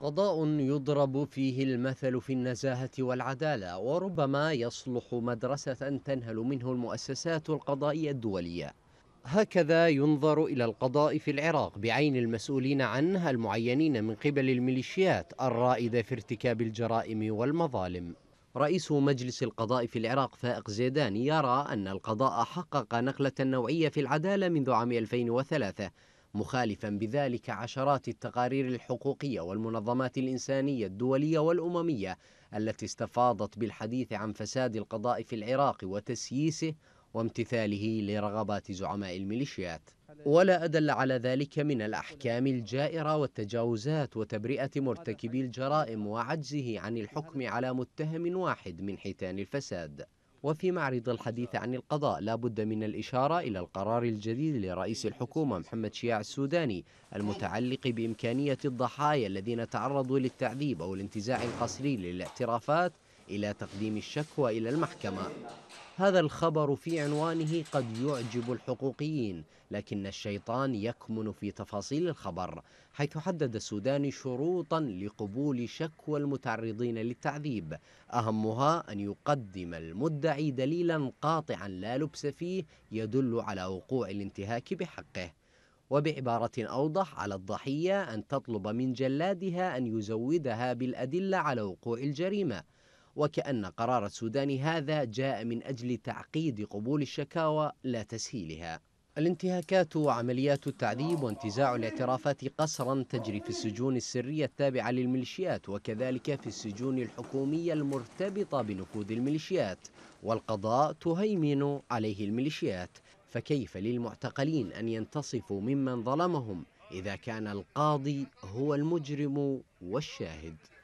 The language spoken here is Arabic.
قضاء يضرب فيه المثل في النزاهة والعدالة وربما يصلح مدرسة تنهل منه المؤسسات القضائية الدولية هكذا ينظر إلى القضاء في العراق بعين المسؤولين عنه المعينين من قبل الميليشيات الرائدة في ارتكاب الجرائم والمظالم رئيس مجلس القضاء في العراق فائق زيدان يرى أن القضاء حقق نقلة نوعية في العدالة منذ عام 2003 مخالفا بذلك عشرات التقارير الحقوقية والمنظمات الإنسانية الدولية والأممية التي استفاضت بالحديث عن فساد القضاء في العراق وتسييسه وامتثاله لرغبات زعماء الميليشيات ولا أدل على ذلك من الأحكام الجائرة والتجاوزات وتبرئة مرتكبي الجرائم وعجزه عن الحكم على متهم واحد من حيتان الفساد وفي معرض الحديث عن القضاء لا بد من الإشارة إلى القرار الجديد لرئيس الحكومة محمد شياع السوداني المتعلق بإمكانية الضحايا الذين تعرضوا للتعذيب أو الانتزاع القسري للاعترافات إلى تقديم الشكوى إلى المحكمة هذا الخبر في عنوانه قد يعجب الحقوقيين لكن الشيطان يكمن في تفاصيل الخبر حيث حدد السودان شروطا لقبول شكوى المتعرضين للتعذيب أهمها أن يقدم المدعي دليلا قاطعا لا لبس فيه يدل على وقوع الانتهاك بحقه وبعبارة أوضح على الضحية أن تطلب من جلادها أن يزودها بالأدلة على وقوع الجريمة وكأن قرار السودان هذا جاء من أجل تعقيد قبول الشكاوى لا تسهيلها الانتهاكات وعمليات التعذيب وانتزاع الاعترافات قسرا تجري في السجون السرية التابعة للميليشيات وكذلك في السجون الحكومية المرتبطة بنفوذ الميليشيات والقضاء تهيمن عليه الميليشيات فكيف للمعتقلين أن ينتصفوا ممن ظلمهم إذا كان القاضي هو المجرم والشاهد